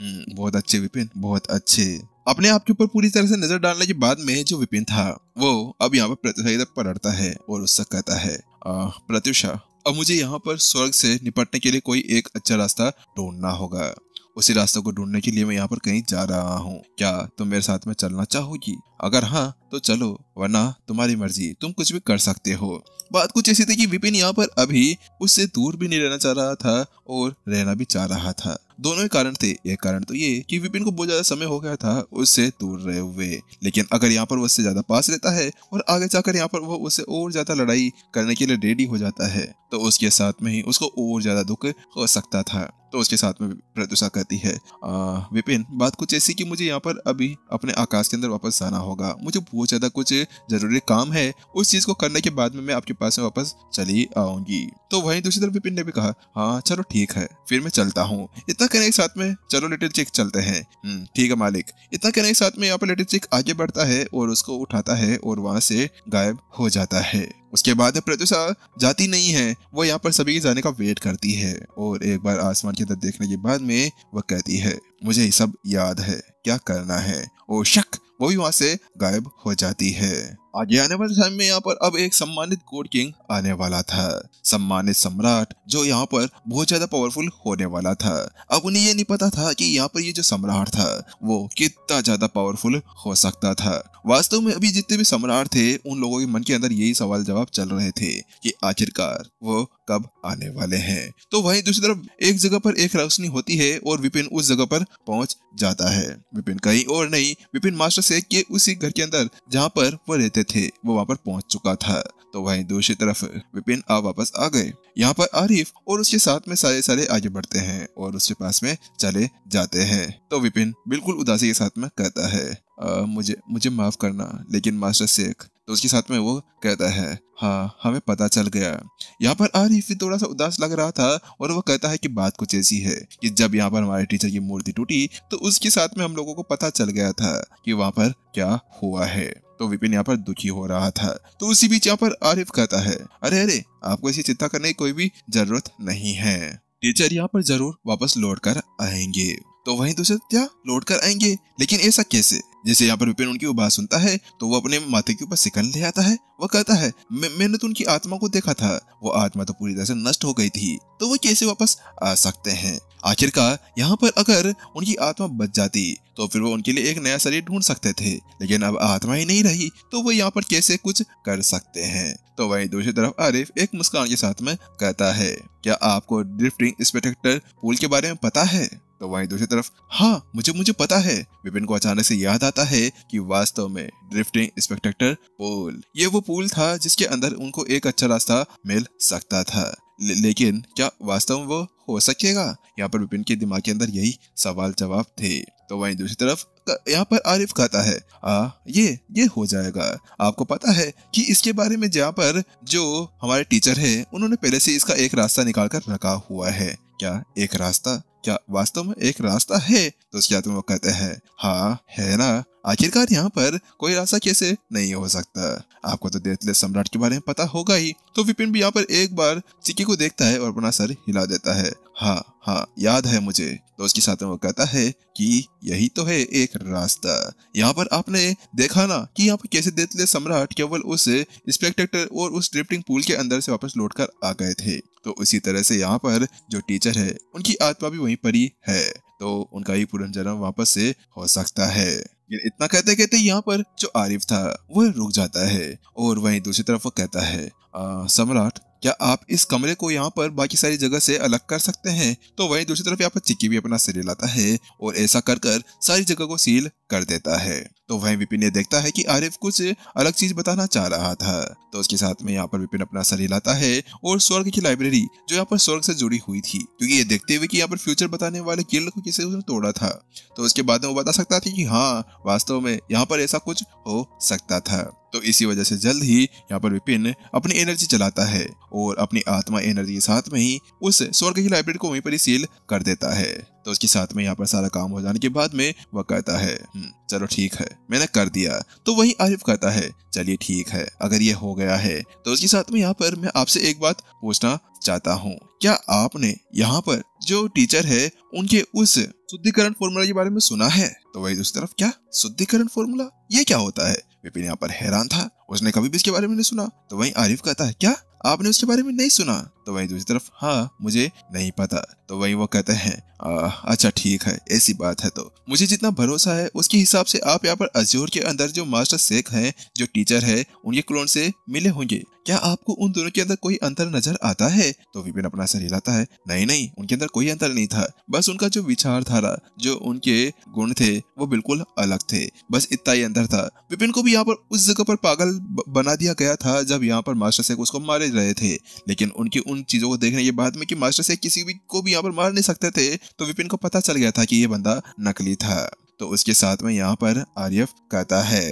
हम्म, बहुत अच्छे विपिन बहुत अच्छे अपने आप के ऊपर पूरी तरह से नजर डालने के बाद में जो विपिन था वो अब यहाँ पर प्रतिभा है और उससे कहता है प्रत्युषा अब मुझे यहाँ पर स्वर्ग से निपटने के लिए कोई एक अच्छा रास्ता ढूंढना होगा उसी रास्ते को ढूंढने के लिए मैं यहाँ पर कहीं जा रहा हूँ क्या तुम मेरे साथ में चलना चाहोगी अगर हाँ तो चलो वरना तुम्हारी मर्जी तुम कुछ भी कर सकते हो बात कुछ ऐसी थी कि विपिन यहाँ पर अभी उससे दूर भी नहीं रहना चाह रहा था और रहना भी चाह रहा था दोनों ही कारण थे एक कारण तो ये कि विपिन को बहुत ज्यादा समय हो गया था उससे दूर रहे हुए लेकिन अगर यहाँ पर वो उससे ज्यादा पास रहता है और आगे जाकर यहाँ पर वो उससे और ज्यादा लड़ाई करने के लिए रेडी हो जाता है तो उसके साथ में ही उसको और ज्यादा दुख हो सकता था तो उसके साथ में प्रदूषा कहती है विपिन बात कुछ ऐसी कि मुझे यहाँ पर अभी अपने आकाश के अंदर वापस जाना होगा मुझे बहुत ज़्यादा कुछ जरूरी काम है उस चीज़ को करने के बाद में मैं आपके पास में वापस चली आऊंगी तो वहीं दूसरी तरफ विपिन ने भी कहा हाँ चलो ठीक है फिर मैं चलता हूँ इतना कहने के साथ में चलो लिटिल चिक चलते हैं हम्म, ठीक है मालिक इतना कहने के साथ में यहाँ पर लिटिल चिक आगे बढ़ता है और उसको उठाता है और वहां से गायब हो जाता है उसके बाद प्रत्युषा जाती नहीं है वो यहाँ पर सभी के जाने का वेट करती है और एक बार आसमान की तरफ देखने के बाद में वह कहती है मुझे ये सब याद है क्या करना है और शक वो भी वहां से गायब हो जाती है आगे आने वाले समय में यहाँ पर अब एक सम्मानित गोड किंग आने वाला था सम्मानित सम्राट जो यहाँ पर बहुत ज्यादा पावरफुल होने वाला था अब उन्हें ये नहीं पता था कि यहाँ पर ये जो सम्राट था वो कितना ज्यादा पावरफुल हो सकता था वास्तव में अभी जितने भी सम्राट थे उन लोगों के मन के अंदर यही सवाल जवाब चल रहे थे कि आखिरकार वो कब आने वाले हैं तो वहीं दूसरी तरफ एक जगह पर एक रोशनी होती है और विपिन उस जगह पर पहुंच जाता है विपिन कहीं और नहीं विपिन मास्टर से के उसी घर के अंदर जहाँ पर वो रहते चाहते थे वो वहां पर पहुँच चुका था तो वहीं दूसरी तरफ विपिन अब वापस आ गए यहाँ पर आरिफ और उसके साथ में सारे सारे आगे बढ़ते हैं और उसके पास में चले जाते हैं तो विपिन बिल्कुल उदासी के साथ में कहता है आ, मुझे मुझे माफ करना लेकिन मास्टर शेख तो उसके साथ में वो कहता है हाँ हमें पता चल गया यहाँ पर आरिफ भी थोड़ा सा उदास लग रहा था और वो कहता है कि बात कुछ ऐसी है कि जब यहाँ पर हमारे टीचर की मूर्ति टूटी तो उसके साथ में हम लोगों को पता चल गया था कि वहाँ पर क्या हुआ है तो विपिन यहाँ पर दुखी हो रहा था तो उसी बीच यहाँ पर आरिफ कहता है अरे अरे आपको इसे चिंता करने की कोई भी जरूरत नहीं है टीचर यहाँ पर जरूर वापस लौट कर आएंगे तो वहीं दूसरे क्या लौट कर आएंगे लेकिन ऐसा कैसे जैसे यहाँ पर विपिन उनकी वो बात सुनता है तो वो अपने माथे के ऊपर सिकन ले आता है वो कहता है मैंने तो उनकी आत्मा को देखा था वो आत्मा तो पूरी तरह से नष्ट हो गई थी तो वो कैसे वापस आ सकते हैं आखिरकार यहाँ पर अगर उनकी आत्मा बच जाती तो फिर वो उनके लिए एक नया शरीर ढूंढ सकते थे लेकिन अब आत्मा ही नहीं रही तो वो यहाँ पर कैसे कुछ कर सकते हैं तो वही दूसरी तरफ आरिफ एक मुस्कान के साथ में कहता है क्या आपको ड्रिफ्टिंग स्पेक्टेक्टर पूल के बारे में पता है तो वहीं दूसरी तरफ हाँ मुझे मुझे पता है विपिन को अचानक से याद आता है कि वास्तव में ड्रिफ्टिंग स्पेक्टेक्टर पूल ये वो पूल था जिसके अंदर उनको एक अच्छा रास्ता मिल सकता था ले, लेकिन क्या वास्तव में वो हो सकेगा यहाँ पर विपिन के दिमाग के अंदर यही सवाल जवाब थे तो वहीं दूसरी तरफ यहाँ पर आरिफ कहता है आ, ये ये हो जाएगा आपको पता है कि इसके बारे में जहाँ पर जो हमारे टीचर हैं उन्होंने पहले से इसका एक रास्ता निकाल कर रखा हुआ है क्या एक रास्ता क्या वास्तव में एक रास्ता है तो उसके आदमी वो कहते हैं हाँ है ना आखिरकार यहाँ पर कोई रास्ता कैसे नहीं हो सकता आपको तो देतले सम्राट के बारे में पता होगा ही तो विपिन भी यहाँ पर एक बार चिक्की को देखता है और अपना सर हिला देता है हाँ हाँ याद है मुझे तो उसके साथ वो कहता है कि यही तो है एक रास्ता यहाँ पर आपने देखा ना कि यहाँ पर कैसे देतले सम्राट केवल उस स्पेक्टेक्टर और उस ड्रिफ्टिंग पूल के अंदर से वापस लौट कर आ गए थे तो उसी तरह से यहाँ पर जो टीचर है उनकी आत्मा भी वहीं पर ही है तो उनका ही पुनर्जन्म वापस से हो सकता है इतना कहते कहते यहाँ पर जो आरिफ था वह रुक जाता है और वहीं दूसरी तरफ वो कहता है सम्राट क्या आप इस कमरे को यहाँ पर बाकी सारी जगह से अलग कर सकते हैं तो वहीं दूसरी तरफ यहाँ पर चिक्की भी अपना सिर लाता है और ऐसा कर कर सारी जगह को सील कर देता है तो वहीं विपिन ये देखता है कि आरिफ कुछ अलग चीज बताना चाह रहा था तो उसके साथ में यहाँ पर विपिन अपना सर हिलाता है और स्वर्ग की लाइब्रेरी जो यहाँ पर स्वर्ग से जुड़ी हुई थी क्योंकि ये देखते हुए कि यहाँ पर फ्यूचर बताने वाले किल को किसे उसने तोड़ा था तो उसके बाद में वो बता सकता था कि हाँ वास्तव में यहाँ पर ऐसा कुछ हो सकता था तो इसी वजह से जल्द ही यहाँ पर विपिन अपनी एनर्जी चलाता है और अपनी आत्मा एनर्जी के साथ में ही उस स्वर्ग की लाइब्रेरी को वहीं पर ही सील कर देता है तो उसके साथ में यहाँ पर सारा काम हो जाने के बाद में वह कहता है हम्म, चलो ठीक है मैंने कर दिया तो वही आरिफ कहता है चलिए ठीक है अगर ये हो गया है तो उसके साथ में यहाँ पर मैं आपसे एक बात पूछना चाहता हूँ क्या आपने यहाँ पर जो टीचर है उनके उस शुद्धिकरण फॉर्मूला के बारे में सुना है तो वही दूसरी तरफ क्या शुद्धिकरण फॉर्मूला ये क्या होता है विपिन यहाँ पर हैरान था उसने कभी भी इसके बारे में नहीं सुना तो वही आरिफ कहता है क्या आपने उसके बारे में नहीं सुना तो वही दूसरी तरफ हाँ मुझे नहीं पता तो वही वो कहते हैं अच्छा ठीक है ऐसी बात है तो मुझे जितना भरोसा है उसके हिसाब से आप यहाँ पर अजोर के अंदर जो मास्टर शेख हैं जो टीचर है उनके क्लोन से मिले होंगे क्या आपको उन दोनों के अंदर कोई अंतर नजर आता है तो विपिन अपना सर हिलाता है नहीं नहीं उनके अंदर कोई अंतर नहीं था बस उनका जो विचारधारा जो उनके गुण थे वो बिल्कुल अलग थे बस इतना ही अंतर था विपिन को भी यहाँ पर उस जगह पर पागल बना दिया गया था जब यहाँ पर मास्टर से उसको मारे रहे थे लेकिन उनकी उन चीजों को देखने के बाद में कि मास्टर से किसी भी को भी यहाँ पर मार नहीं सकते थे तो विपिन को पता चल गया था कि ये बंदा नकली था तो उसके साथ में यहाँ पर आर्यफ कहता है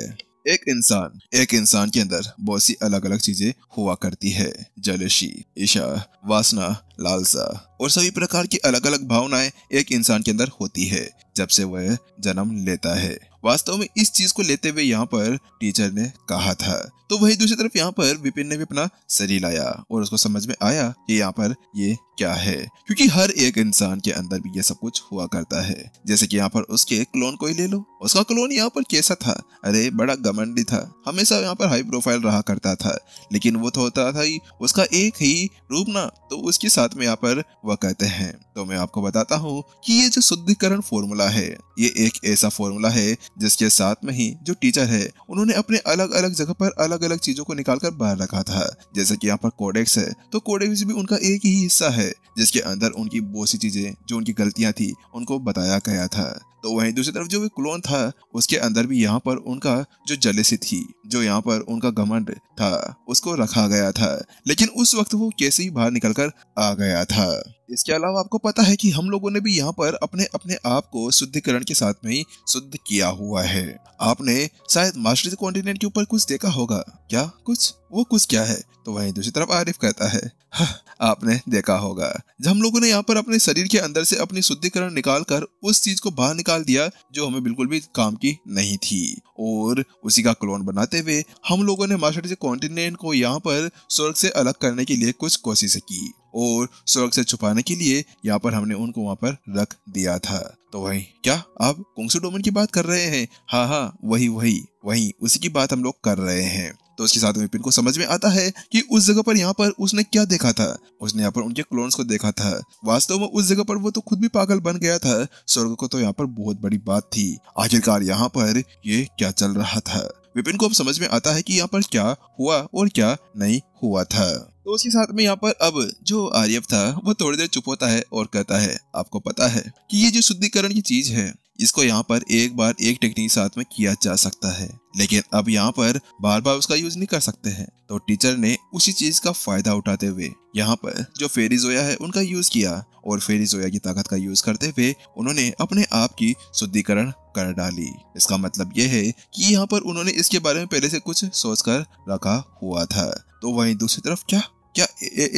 एक इंसान एक इंसान के अंदर बहुत सी अलग अलग चीजें हुआ करती है जलशी ईशा वासना लालसा और सभी प्रकार की अलग अलग भावनाएं एक इंसान के अंदर होती है जब से वह जन्म लेता है वास्तव में इस चीज को लेते हुए यहाँ पर टीचर ने कहा था तो वही दूसरी तरफ यहाँ पर विपिन ने भी अपना शरीर लाया और उसको समझ में आया कि यहाँ पर ये क्या है क्योंकि हर एक इंसान के अंदर भी ये सब कुछ हुआ करता है जैसे कि यहाँ पर उसके क्लोन को ही ले लो उसका क्लोन यहाँ पर कैसा था अरे बड़ा गमंडी था हमेशा यहाँ पर हाई प्रोफाइल रहा करता था लेकिन वो तो होता था ही उसका एक ही रूप ना तो उसके साथ में यहाँ पर वह कहते हैं तो मैं आपको बताता हूँ कि ये जो शुद्धिकरण फॉर्मूला है ये एक ऐसा फॉर्मूला है जिसके साथ में ही जो टीचर है उन्होंने अपने अलग अलग जगह पर अलग अलग चीजों को निकालकर बाहर रखा था जैसे कि यहाँ पर कोडेक्स है तो कोडेक्स भी उनका एक ही हिस्सा है जिसके अंदर उनकी बहुत सी चीजें जो उनकी गलतियां थी उनको बताया गया था तो वहीं दूसरी तरफ जो भी क्लोन था उसके अंदर भी यहाँ पर उनका जो जलेसी थी जो यहाँ पर उनका घमंड था उसको रखा गया था लेकिन उस वक्त वो कैसे ही बाहर कर आ गया था इसके अलावा आपको पता है कि हम लोगों ने भी यहाँ पर अपने अपने आप को शुद्धिकरण के साथ में ही शुद्ध किया हुआ है आपने शायद मास्टर कॉन्टिनेंट के ऊपर कुछ देखा होगा क्या कुछ वो कुछ क्या है तो वहीं दूसरी तरफ आरिफ कहता है हाँ, आपने देखा होगा जब हम लोगों ने यहाँ पर अपने शरीर के अंदर से अपनी शुद्धिकरण निकाल कर उस चीज को बाहर निकाल निकाल दिया जो हमें बिल्कुल भी काम की नहीं थी और उसी का क्लोन बनाते हुए हम लोगों ने मार्शल कॉन्टिनेंट को यहाँ पर स्वर्ग से अलग करने के लिए कुछ कोशिशें की और स्वर्ग से छुपाने के लिए यहाँ पर हमने उनको वहाँ पर रख दिया था तो वही क्या आप कुंसु डोमन की बात कर रहे हैं हाँ हाँ वही वही वही उसी की बात हम लोग कर रहे हैं तो उसके साथ विपिन को समझ में आता है कि उस जगह पर यहाँ पर उसने क्या देखा था उसने यहाँ पर उनके क्लोन्स को देखा था वास्तव में उस जगह पर वो तो खुद भी पागल बन गया था स्वर्ग को तो यहाँ पर बहुत बड़ी बात थी आखिरकार यहाँ पर ये क्या चल रहा था विपिन को अब समझ में आता है कि यहाँ पर क्या हुआ और क्या नहीं हुआ था तो उसके साथ में यहाँ पर अब जो आर्यव था वो थोड़ी देर चुप होता है और कहता है आपको पता है कि ये जो शुद्धिकरण की चीज है इसको यहाँ पर एक बार एक टेक्निक साथ में किया जा सकता है लेकिन अब यहाँ पर बार बार उसका यूज नहीं कर सकते हैं तो टीचर ने उसी चीज का फायदा उठाते हुए यहाँ पर जो फेरीजोया है उनका यूज किया और फेरीजोया की ताकत का यूज करते हुए उन्होंने अपने आप की शुद्धिकरण कर डाली इसका मतलब यह है कि यहाँ पर उन्होंने इसके बारे में पहले से कुछ सोच कर रखा हुआ था तो वहीं दूसरी तरफ क्या क्या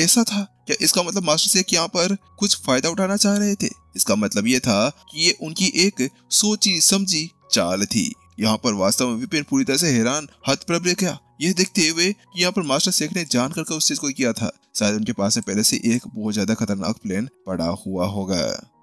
ऐसा था क्या इसका मतलब मास्टर शेख यहाँ पर कुछ फायदा उठाना चाह रहे थे इसका मतलब ये था कि ये उनकी एक सोची समझी चाल थी यहाँ पर वास्तव में विपिन पूरी तरह से हैरान हथ रह गया यह देखते हुए कि यहाँ पर मास्टर शेख ने जान करके उस चीज को किया था शायद उनके पास में पहले से एक बहुत ज्यादा खतरनाक प्लेन पड़ा हुआ होगा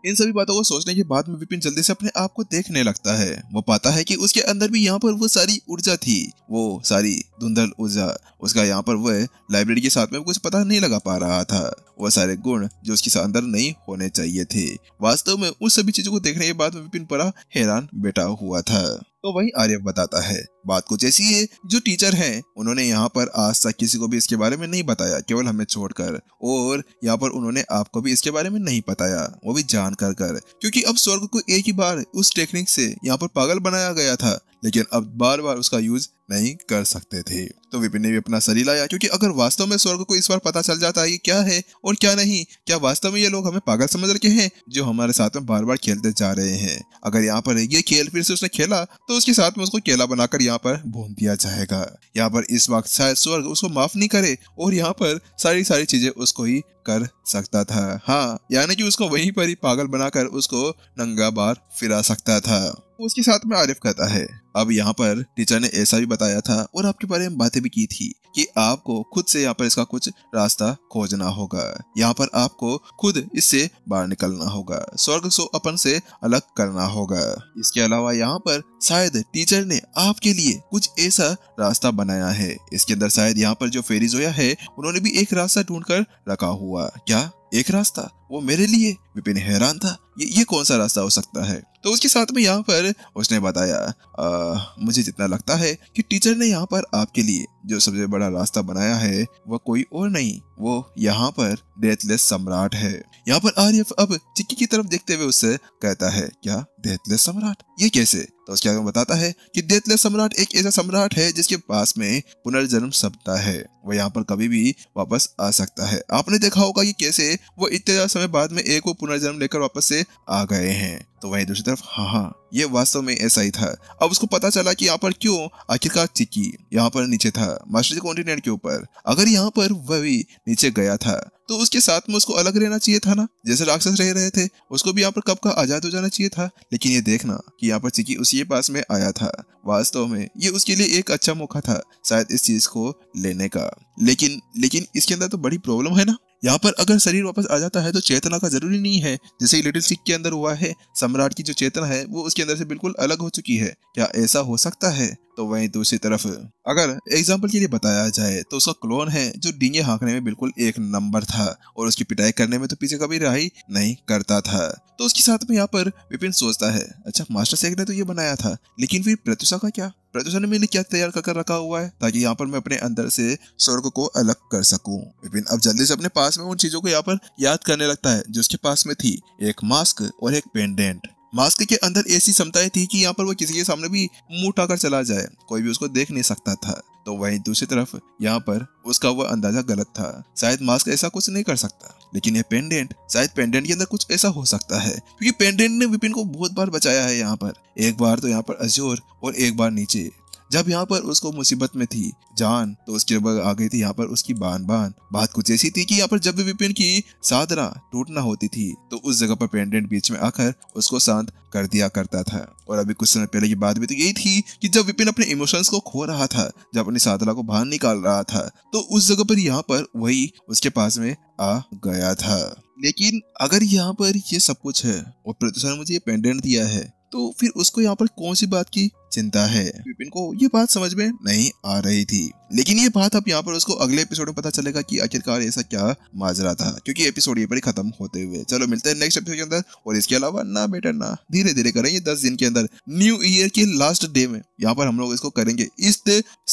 इन सभी बातों को सोचने के बाद में विपिन जल्दी से अपने आप को देखने लगता है वो पाता है कि उसके अंदर भी यहाँ पर वो सारी ऊर्जा थी वो सारी धुंधल ऊर्जा उसका यहाँ पर वह लाइब्रेरी के साथ में कुछ पता नहीं लगा पा रहा था वो सारे गुण जो उसके अंदर नहीं होने चाहिए थे वास्तव में उस सभी चीजों को देखने के बाद विपिन बड़ा हैरान बैठा हुआ था तो वही आर्यव बताता है बात कुछ ऐसी है जो टीचर हैं उन्होंने यहाँ पर आज तक किसी को भी इसके बारे में नहीं बताया केवल हमें छोड़कर और यहाँ पर उन्होंने आपको भी इसके बारे में नहीं बताया वो भी जान कर कर क्योंकि अब स्वर्ग को एक ही बार उस टेक्निक से यहाँ पर पागल बनाया गया था लेकिन अब बार बार उसका यूज नहीं कर सकते थे तो विपिन ने भी अपना शरीर लाया क्योंकि अगर वास्तव में स्वर्ग को इस बार पता चल जाता है क्या है और क्या नहीं क्या वास्तव में ये लोग हमें पागल समझ रखे हैं जो हमारे साथ में बार बार खेलते जा रहे हैं अगर यहाँ पर ये खेल फिर से उसने खेला तो उसके साथ में उसको केला बनाकर यहाँ पर भून दिया जाएगा यहाँ पर इस वक्त शायद स्वर्ग उसको माफ नहीं करे और यहाँ पर सारी सारी चीजें उसको ही कर सकता था हाँ यानी कि उसको वहीं पर ही पागल बनाकर उसको नंगा बार फिरा सकता था उसके साथ में आरिफ कहता है अब यहाँ पर टीचर ने ऐसा भी बताया था और आपके बारे में बातें भी की थी कि आपको खुद से यहाँ पर इसका कुछ रास्ता खोजना होगा यहाँ पर आपको खुद इससे बाहर निकलना होगा स्वर्ग सो अपन से अलग करना होगा इसके अलावा यहाँ पर शायद टीचर ने आपके लिए कुछ ऐसा रास्ता बनाया है इसके अंदर शायद यहाँ पर जो फेरी जोया है उन्होंने भी एक रास्ता ढूंढ कर रखा हुआ क्या एक रास्ता वो मेरे लिए विपिन हैरान था ये ये कौन सा रास्ता हो सकता है तो उसके साथ में यहाँ पर उसने बताया आ, मुझे जितना लगता है कि टीचर ने यहाँ पर आपके लिए जो सबसे बड़ा रास्ता बनाया है वह कोई और नहीं वो यहाँ पर डेथलेस सम्राट है यहाँ पर आर्यफ अब चिक्की की तरफ देखते हुए उससे कहता है क्या डेथलेस सम्राट ये कैसे तो उसके आगे बताता है कि देतले सम्राट एक ऐसा सम्राट है जिसके पास में पुनर्जन्म सप्ताह है वह यहाँ पर कभी भी वापस आ सकता है आपने देखा होगा कि कैसे वो इतने समय बाद में एक वो पुनर्जन्म लेकर वापस से आ गए हैं तो वही दूसरी तरफ हाँ हाँ ये वास्तव में ऐसा ही था अब उसको पता चला कि यहाँ पर क्यों आखिरकार चिकी यहाँ पर नीचे था मास्टर जी कॉन्टिनेंट के ऊपर अगर यहाँ पर वह भी नीचे गया था तो उसके साथ में उसको अलग रहना चाहिए था ना जैसे राक्षस रह रहे थे उसको भी यहाँ पर कब का आजाद हो जाना चाहिए था लेकिन ये देखना कि यहाँ पर चिकी उसी के पास में आया था वास्तव में ये उसके लिए एक अच्छा मौका था शायद इस चीज को लेने का लेकिन लेकिन इसके अंदर तो बड़ी प्रॉब्लम है ना यहाँ पर अगर शरीर वापस आ जाता है तो चेतना का जरूरी नहीं है जैसे लिटिल सिख के अंदर हुआ है सम्राट की जो चेतना है वो उसके अंदर से बिल्कुल अलग हो चुकी है क्या ऐसा हो सकता है तो वहीं दूसरी तरफ अगर एग्जाम्पल के लिए बताया जाए तो उसका क्लोन है जो डींगे हाँकने में बिल्कुल एक नंबर था और उसकी पिटाई करने में तो पीछे कभी रहाई नहीं करता था तो उसके साथ में यहाँ पर विपिन सोचता है अच्छा मास्टर सेक ने तो ये बनाया था लेकिन फिर प्रत्युषा का क्या प्रदूषण में क्या तैयार कर रखा हुआ है ताकि यहाँ पर मैं अपने अंदर से स्वर्ग को अलग कर सकूं विपिन अब जल्दी से अपने पास में उन चीजों को यहाँ पर याद करने लगता है जो उसके पास में थी एक मास्क और एक पेंडेंट मास्क के अंदर ऐसी क्षमताएं थी कि यहाँ पर वो किसी के सामने भी मुंह उठाकर चला जाए कोई भी उसको देख नहीं सकता था तो वहीं दूसरी तरफ यहाँ पर उसका वह अंदाजा गलत था शायद मास्क ऐसा कुछ नहीं कर सकता लेकिन यह पेंडेंट शायद पेंडेंट के अंदर कुछ ऐसा हो सकता है क्योंकि पेंडेंट ने विपिन को बहुत बार बचाया है यहाँ पर एक बार तो यहाँ पर अजोर और एक बार नीचे जब यहाँ पर उसको मुसीबत में थी जान तो उसके ऊपर आ गई थी यहाँ पर उसकी बान बान बात कुछ ऐसी थी कि यहाँ पर जब भी विपिन की साधना टूटना होती थी तो उस जगह पर पेंडेंट बीच में आकर उसको शांत कर दिया करता था और अभी कुछ समय पहले की बात भी तो यही थी कि जब विपिन अपने इमोशंस को खो रहा था जब अपनी साधना को बाहर निकाल रहा था तो उस जगह पर यहाँ पर वही उसके पास में आ गया था लेकिन अगर यहाँ पर ये सब कुछ है और प्रदूषण मुझे ये पेंडेंट दिया है तो फिर उसको यहाँ पर कौन सी बात की चिंता है विपिन को ये बात समझ में नहीं आ रही थी लेकिन ये बात अब यहाँ पर उसको अगले एपिसोड में पता चलेगा कि आखिरकार ऐसा क्या माजरा था क्योंकि एपिसोड ये पर खत्म होते हुए चलो मिलते हैं नेक्स्ट एपिसोड के अंदर और इसके अलावा ना बेटा ना धीरे धीरे करेंगे दस दिन के अंदर न्यू ईयर के लास्ट डे में यहाँ पर हम लोग इसको करेंगे इस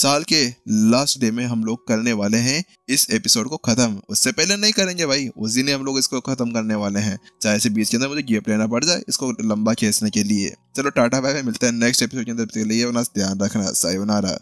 साल के लास्ट डे में हम लोग करने वाले हैं इस एपिसोड को खत्म उससे पहले नहीं करेंगे भाई उस दिन हम लोग इसको खत्म करने वाले हैं चाहे से बीच के अंदर मुझे गेप लेना पड़ जाए इसको लंबा खेसने के लिए चलो टाटा बाय मिलते हैं नेक्स्ट एपिसोड के अंदर ध्यान रखना सायोनारा